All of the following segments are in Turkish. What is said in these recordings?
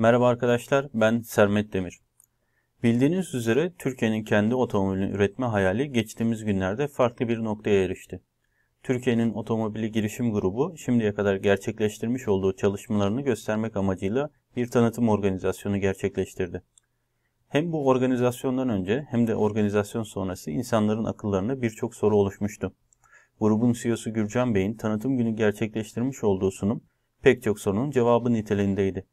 Merhaba arkadaşlar, ben Sermet Demir. Bildiğiniz üzere Türkiye'nin kendi otomobilini üretme hayali geçtiğimiz günlerde farklı bir noktaya erişti. Türkiye'nin otomobili girişim grubu şimdiye kadar gerçekleştirmiş olduğu çalışmalarını göstermek amacıyla bir tanıtım organizasyonu gerçekleştirdi. Hem bu organizasyondan önce hem de organizasyon sonrası insanların akıllarına birçok soru oluşmuştu. Grubun CEO'su Gürcan Bey'in tanıtım günü gerçekleştirmiş olduğu sunum pek çok sorunun cevabı niteliğindeydi.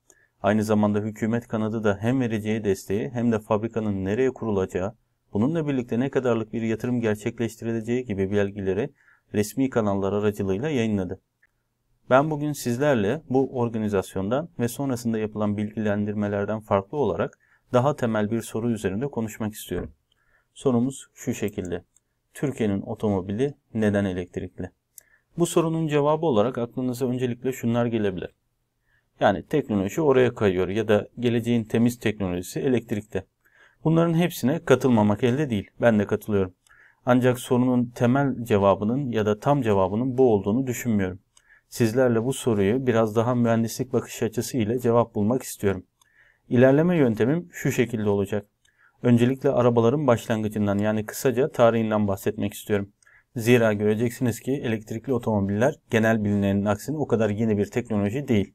Aynı zamanda hükümet kanadı da hem vereceği desteği hem de fabrikanın nereye kurulacağı, bununla birlikte ne kadarlık bir yatırım gerçekleştirileceği gibi bilgileri resmi kanallar aracılığıyla yayınladı. Ben bugün sizlerle bu organizasyondan ve sonrasında yapılan bilgilendirmelerden farklı olarak daha temel bir soru üzerinde konuşmak istiyorum. Sorumuz şu şekilde. Türkiye'nin otomobili neden elektrikli? Bu sorunun cevabı olarak aklınıza öncelikle şunlar gelebilir. Yani teknoloji oraya kayıyor ya da geleceğin temiz teknolojisi elektrikte. Bunların hepsine katılmamak elde değil. Ben de katılıyorum. Ancak sorunun temel cevabının ya da tam cevabının bu olduğunu düşünmüyorum. Sizlerle bu soruyu biraz daha mühendislik bakış açısı ile cevap bulmak istiyorum. İlerleme yöntemim şu şekilde olacak. Öncelikle arabaların başlangıcından yani kısaca tarihinden bahsetmek istiyorum. Zira göreceksiniz ki elektrikli otomobiller genel bilinenin aksine o kadar yeni bir teknoloji değil.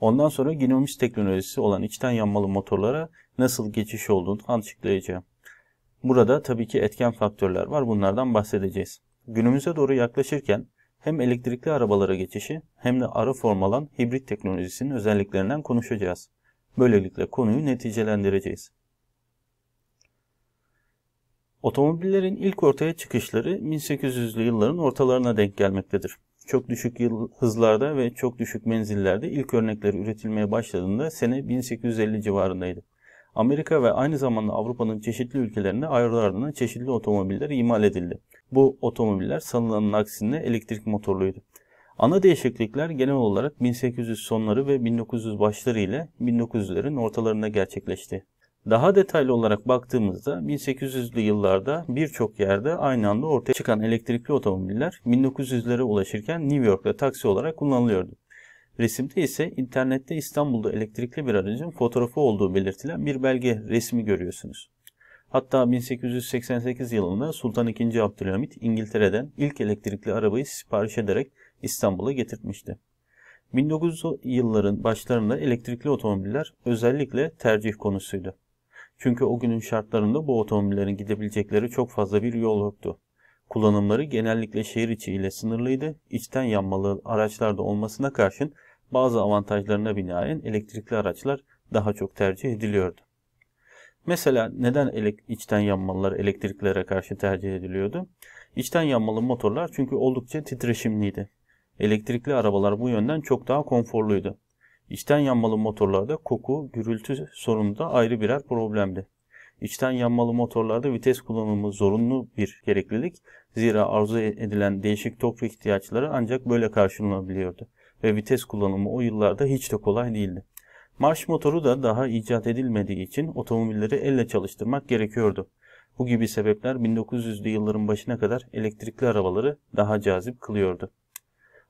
Ondan sonra Ginomics teknolojisi olan içten yanmalı motorlara nasıl geçiş olduğunu açıklayacağım. Burada tabii ki etken faktörler var. Bunlardan bahsedeceğiz. Günümüze doğru yaklaşırken hem elektrikli arabalara geçişi hem de ara form alan hibrit teknolojisinin özelliklerinden konuşacağız. Böylelikle konuyu neticelendireceğiz. Otomobillerin ilk ortaya çıkışları 1800'lü yılların ortalarına denk gelmektedir çok düşük yıl hızlarda ve çok düşük menzillerde ilk örnekler üretilmeye başladığında sene 1850 civarındaydı. Amerika ve aynı zamanda Avrupa'nın çeşitli ülkelerinde ayrılarına çeşitli otomobiller imal edildi. Bu otomobiller sanılanın aksine elektrik motorluydu. Ana değişiklikler genel olarak 1800 sonları ve 1900 başları ile 1900'lerin ortalarında gerçekleşti. Daha detaylı olarak baktığımızda 1800'lü yıllarda birçok yerde aynı anda ortaya çıkan elektrikli otomobiller 1900'lere ulaşırken New York'ta taksi olarak kullanılıyordu. Resimde ise internette İstanbul'da elektrikli bir aracın fotoğrafı olduğu belirtilen bir belge resmi görüyorsunuz. Hatta 1888 yılında Sultan II. Abdülhamit İngiltere'den ilk elektrikli arabayı sipariş ederek İstanbul'a getirtmişti. 1900 yılların başlarında elektrikli otomobiller özellikle tercih konusuydu. Çünkü o günün şartlarında bu otomobillerin gidebilecekleri çok fazla bir yol yoktu. Kullanımları genellikle şehir içi ile sınırlıydı. İçten yanmalı araçlarda olmasına karşın bazı avantajlarına binaen elektrikli araçlar daha çok tercih ediliyordu. Mesela neden içten yanmalılar elektriklere karşı tercih ediliyordu? İçten yanmalı motorlar çünkü oldukça titreşimliydi. Elektrikli arabalar bu yönden çok daha konforluydu. İçten yanmalı motorlarda koku, gürültü sorunu da ayrı birer problemdi. İçten yanmalı motorlarda vites kullanımı zorunlu bir gereklilik. Zira arzu edilen değişik torku ihtiyaçları ancak böyle karşılanabiliyordu. Ve vites kullanımı o yıllarda hiç de kolay değildi. Marş motoru da daha icat edilmediği için otomobilleri elle çalıştırmak gerekiyordu. Bu gibi sebepler 1900'lü yılların başına kadar elektrikli arabaları daha cazip kılıyordu.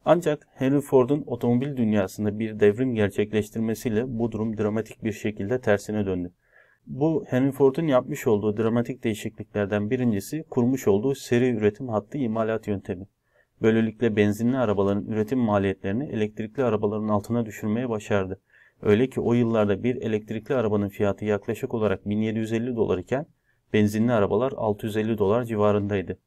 Ancak Henry Ford'un otomobil dünyasında bir devrim gerçekleştirmesiyle bu durum dramatik bir şekilde tersine döndü. Bu Henry Ford'un yapmış olduğu dramatik değişikliklerden birincisi kurmuş olduğu seri üretim hattı imalat yöntemi. Böylelikle benzinli arabaların üretim maliyetlerini elektrikli arabaların altına düşürmeye başardı. Öyle ki o yıllarda bir elektrikli arabanın fiyatı yaklaşık olarak 1750 dolar iken benzinli arabalar 650 dolar civarındaydı.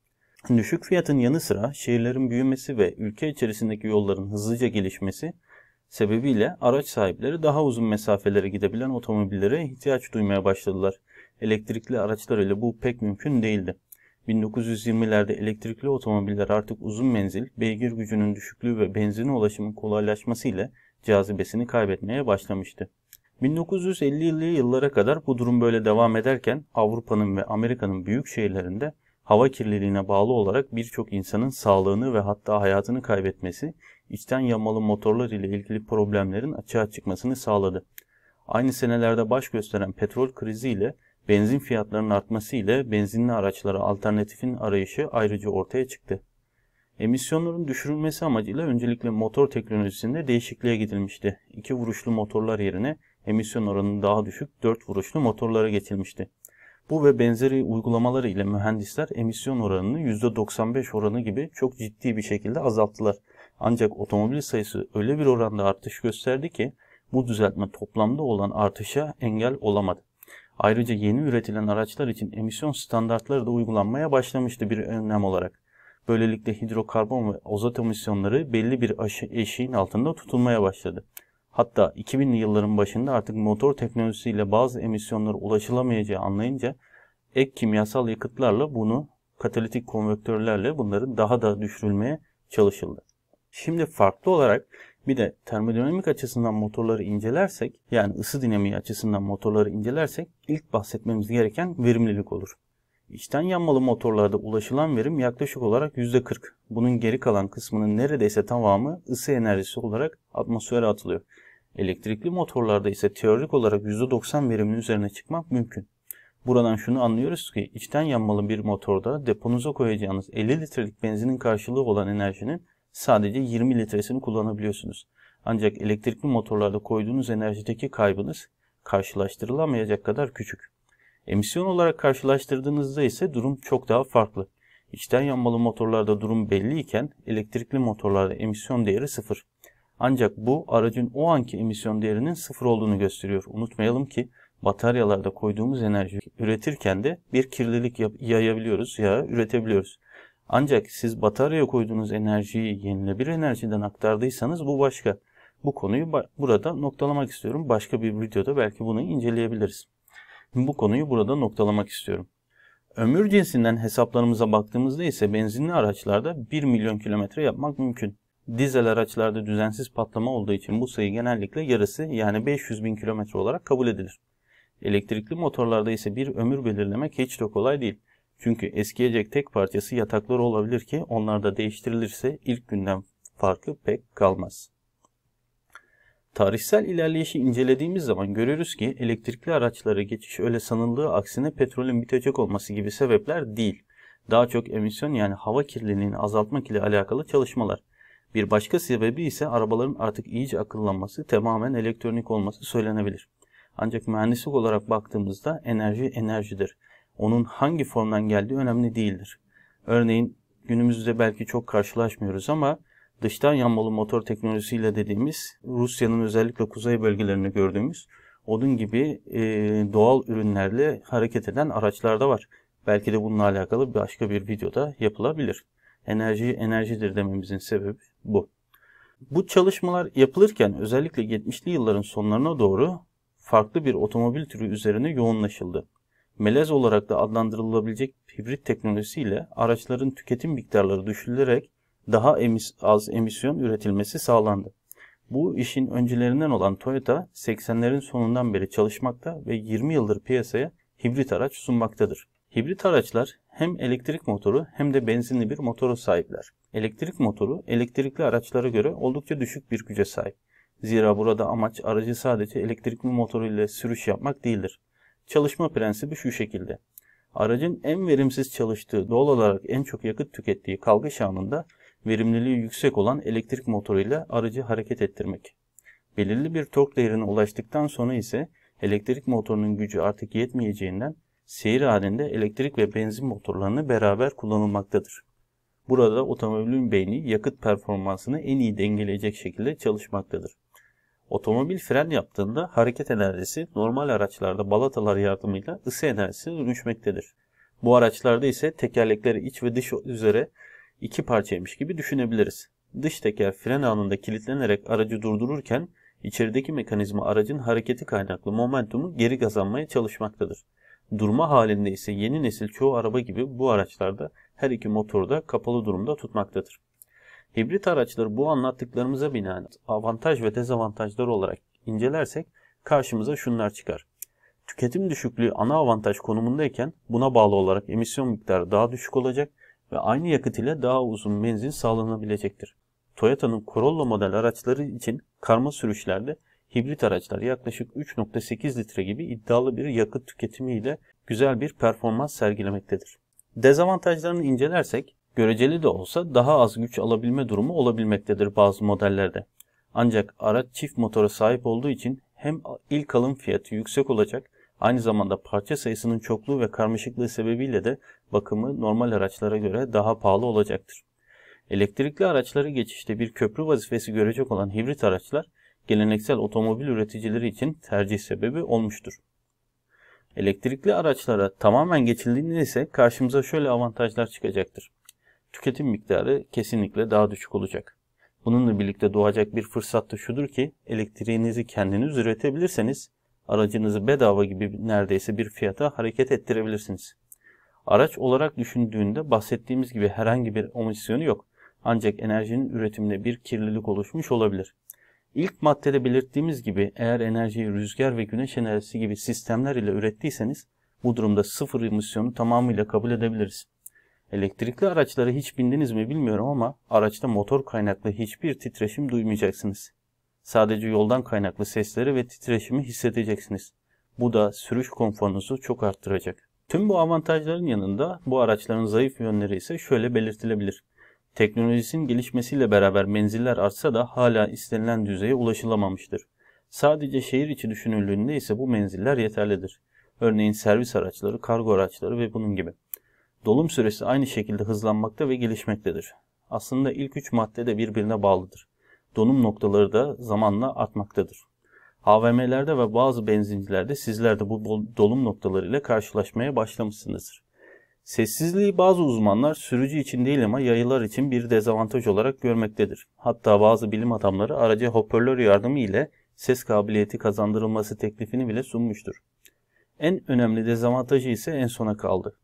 Düşük fiyatın yanı sıra şehirlerin büyümesi ve ülke içerisindeki yolların hızlıca gelişmesi sebebiyle araç sahipleri daha uzun mesafelere gidebilen otomobillere ihtiyaç duymaya başladılar. Elektrikli araçlar ile bu pek mümkün değildi. 1920'lerde elektrikli otomobiller artık uzun menzil, beygir gücünün düşüklüğü ve benzin ulaşımın kolaylaşması ile cazibesini kaybetmeye başlamıştı. 1950'li yıllara kadar bu durum böyle devam ederken Avrupa'nın ve Amerika'nın büyük şehirlerinde hava kirliliğine bağlı olarak birçok insanın sağlığını ve hatta hayatını kaybetmesi, içten yanmalı motorlar ile ilgili problemlerin açığa çıkmasını sağladı. Aynı senelerde baş gösteren petrol krizi ile benzin fiyatlarının artması ile benzinli araçlara alternatifin arayışı ayrıca ortaya çıktı. Emisyonların düşürülmesi amacıyla öncelikle motor teknolojisinde değişikliğe gidilmişti. İki vuruşlu motorlar yerine emisyon oranının daha düşük dört vuruşlu motorlara geçilmişti. Bu ve benzeri uygulamaları ile mühendisler emisyon oranını %95 oranı gibi çok ciddi bir şekilde azalttılar. Ancak otomobil sayısı öyle bir oranda artış gösterdi ki bu düzeltme toplamda olan artışa engel olamadı. Ayrıca yeni üretilen araçlar için emisyon standartları da uygulanmaya başlamıştı bir önlem olarak. Böylelikle hidrokarbon ve ozot emisyonları belli bir eşiğin altında tutulmaya başladı. Hatta 2000'li yılların başında artık motor teknolojisiyle bazı emisyonlara ulaşılamayacağı anlayınca ek kimyasal yakıtlarla bunu katalitik konvektörlerle bunların daha da düşürülmeye çalışıldı. Şimdi farklı olarak bir de termodinamik açısından motorları incelersek yani ısı dinamiği açısından motorları incelersek ilk bahsetmemiz gereken verimlilik olur. İçten yanmalı motorlarda ulaşılan verim yaklaşık olarak %40. Bunun geri kalan kısmının neredeyse tamamı ısı enerjisi olarak atmosfere atılıyor. Elektrikli motorlarda ise teorik olarak %90 verimin üzerine çıkmak mümkün. Buradan şunu anlıyoruz ki içten yanmalı bir motorda deponuza koyacağınız 50 litrelik benzinin karşılığı olan enerjinin sadece 20 litresini kullanabiliyorsunuz. Ancak elektrikli motorlarda koyduğunuz enerjideki kaybınız karşılaştırılamayacak kadar küçük. Emisyon olarak karşılaştırdığınızda ise durum çok daha farklı. İçten yanmalı motorlarda durum belli iken elektrikli motorlarda emisyon değeri sıfır. Ancak bu aracın o anki emisyon değerinin sıfır olduğunu gösteriyor. Unutmayalım ki bataryalarda koyduğumuz enerji üretirken de bir kirlilik yayabiliyoruz ya üretebiliyoruz. Ancak siz bataryaya koyduğunuz enerjiyi yenilebilir enerjiden aktardıysanız bu başka. Bu konuyu burada noktalamak istiyorum. Başka bir videoda belki bunu inceleyebiliriz. Bu konuyu burada noktalamak istiyorum. Ömür cinsinden hesaplarımıza baktığımızda ise benzinli araçlarda 1 milyon kilometre yapmak mümkün. Dizel araçlarda düzensiz patlama olduğu için bu sayı genellikle yarısı yani 500 bin kilometre olarak kabul edilir. Elektrikli motorlarda ise bir ömür belirlemek hiç de kolay değil. Çünkü eskiyecek tek parçası yataklar olabilir ki onlar da değiştirilirse ilk günden farkı pek kalmaz. Tarihsel ilerleyişi incelediğimiz zaman görürüz ki elektrikli araçlara geçiş öyle sanıldığı aksine petrolün bitecek olması gibi sebepler değil. Daha çok emisyon yani hava kirliliğini azaltmak ile alakalı çalışmalar. Bir başka sebebi ise arabaların artık iyice akıllanması, tamamen elektronik olması söylenebilir. Ancak mühendislik olarak baktığımızda enerji enerjidir. Onun hangi formdan geldiği önemli değildir. Örneğin günümüzde belki çok karşılaşmıyoruz ama dıştan yanmalı motor teknolojisiyle dediğimiz Rusya'nın özellikle kuzey bölgelerinde gördüğümüz odun gibi e, doğal ürünlerle hareket eden araçlarda var. Belki de bununla alakalı başka bir videoda yapılabilir. Enerji enerjidir dememizin sebebi bu. Bu çalışmalar yapılırken özellikle 70'li yılların sonlarına doğru farklı bir otomobil türü üzerine yoğunlaşıldı. Melez olarak da adlandırılabilecek hibrit teknolojisiyle araçların tüketim miktarları düşürülerek daha emis az emisyon üretilmesi sağlandı. Bu işin öncülerinden olan Toyota 80'lerin sonundan beri çalışmakta ve 20 yıldır piyasaya hibrit araç sunmaktadır. Hibrit araçlar hem elektrik motoru hem de benzinli bir motoru sahipler. Elektrik motoru elektrikli araçlara göre oldukça düşük bir güce sahip. Zira burada amaç aracı sadece elektrikli motoru ile sürüş yapmak değildir. Çalışma prensibi şu şekilde. Aracın en verimsiz çalıştığı doğal olarak en çok yakıt tükettiği kalkış anında verimliliği yüksek olan elektrik motoruyla aracı hareket ettirmek. Belirli bir tork değerine ulaştıktan sonra ise elektrik motorunun gücü artık yetmeyeceğinden seyir halinde elektrik ve benzin motorlarını beraber kullanılmaktadır. Burada otomobilin beyni yakıt performansını en iyi dengeleyecek şekilde çalışmaktadır. Otomobil fren yaptığında hareket enerjisi normal araçlarda balatalar yardımıyla ısı enerjisine dönüşmektedir. Bu araçlarda ise tekerlekleri iç ve dış üzere iki parçaymış gibi düşünebiliriz. Dış teker fren anında kilitlenerek aracı durdururken içerideki mekanizma aracın hareketi kaynaklı momentumu geri kazanmaya çalışmaktadır. Durma halinde ise yeni nesil çoğu araba gibi bu araçlarda her iki motoru da kapalı durumda tutmaktadır. Hibrit araçları bu anlattıklarımıza binaen avantaj ve dezavantajlar olarak incelersek karşımıza şunlar çıkar. Tüketim düşüklüğü ana avantaj konumundayken buna bağlı olarak emisyon miktarı daha düşük olacak ve aynı yakıt ile daha uzun menzil sağlanabilecektir. Toyota'nın Corolla model araçları için karma sürüşlerde hibrit araçlar yaklaşık 3.8 litre gibi iddialı bir yakıt tüketimi ile güzel bir performans sergilemektedir. Dezavantajlarını incelersek göreceli de olsa daha az güç alabilme durumu olabilmektedir bazı modellerde. Ancak araç çift motora sahip olduğu için hem ilk alım fiyatı yüksek olacak Aynı zamanda parça sayısının çokluğu ve karmaşıklığı sebebiyle de bakımı normal araçlara göre daha pahalı olacaktır. Elektrikli araçları geçişte bir köprü vazifesi görecek olan hibrit araçlar geleneksel otomobil üreticileri için tercih sebebi olmuştur. Elektrikli araçlara tamamen geçildiğinde ise karşımıza şöyle avantajlar çıkacaktır. Tüketim miktarı kesinlikle daha düşük olacak. Bununla birlikte doğacak bir fırsat da şudur ki elektriğinizi kendiniz üretebilirseniz aracınızı bedava gibi neredeyse bir fiyata hareket ettirebilirsiniz. Araç olarak düşündüğünde bahsettiğimiz gibi herhangi bir omisyonu yok. Ancak enerjinin üretiminde bir kirlilik oluşmuş olabilir. İlk maddede belirttiğimiz gibi eğer enerjiyi rüzgar ve güneş enerjisi gibi sistemler ile ürettiyseniz bu durumda sıfır emisyonu tamamıyla kabul edebiliriz. Elektrikli araçlara hiç bindiniz mi bilmiyorum ama araçta motor kaynaklı hiçbir titreşim duymayacaksınız. Sadece yoldan kaynaklı sesleri ve titreşimi hissedeceksiniz. Bu da sürüş konforunuzu çok arttıracak. Tüm bu avantajların yanında bu araçların zayıf yönleri ise şöyle belirtilebilir. Teknolojisinin gelişmesiyle beraber menziller artsa da hala istenilen düzeye ulaşılamamıştır. Sadece şehir içi düşünüldüğünde ise bu menziller yeterlidir. Örneğin servis araçları, kargo araçları ve bunun gibi. Dolum süresi aynı şekilde hızlanmakta ve gelişmektedir. Aslında ilk üç madde de birbirine bağlıdır donum noktaları da zamanla artmaktadır. AVM'lerde ve bazı benzincilerde sizler de bu dolum noktaları ile karşılaşmaya başlamışsınızdır. Sessizliği bazı uzmanlar sürücü için değil ama yayılar için bir dezavantaj olarak görmektedir. Hatta bazı bilim adamları araca hoparlör yardımı ile ses kabiliyeti kazandırılması teklifini bile sunmuştur. En önemli dezavantajı ise en sona kaldı.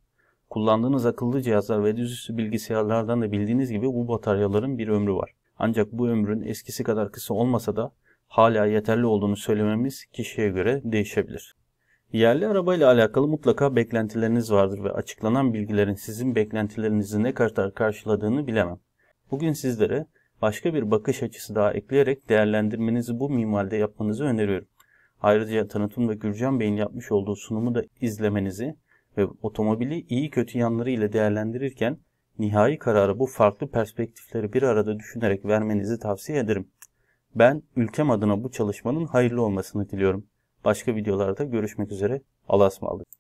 Kullandığınız akıllı cihazlar ve dizüstü bilgisayarlardan da bildiğiniz gibi bu bataryaların bir ömrü var. Ancak bu ömrün eskisi kadar kısa olmasa da hala yeterli olduğunu söylememiz kişiye göre değişebilir. Yerli arabayla alakalı mutlaka beklentileriniz vardır ve açıklanan bilgilerin sizin beklentilerinizi ne kadar karşıladığını bilemem. Bugün sizlere başka bir bakış açısı daha ekleyerek değerlendirmenizi bu mimarda yapmanızı öneriyorum. Ayrıca tanıtım ve Gürcan Bey'in yapmış olduğu sunumu da izlemenizi ve otomobili iyi kötü yanları ile değerlendirirken Nihai kararı bu farklı perspektifleri bir arada düşünerek vermenizi tavsiye ederim. Ben ülkem adına bu çalışmanın hayırlı olmasını diliyorum. Başka videolarda görüşmek üzere. Allah'a ısmarladık.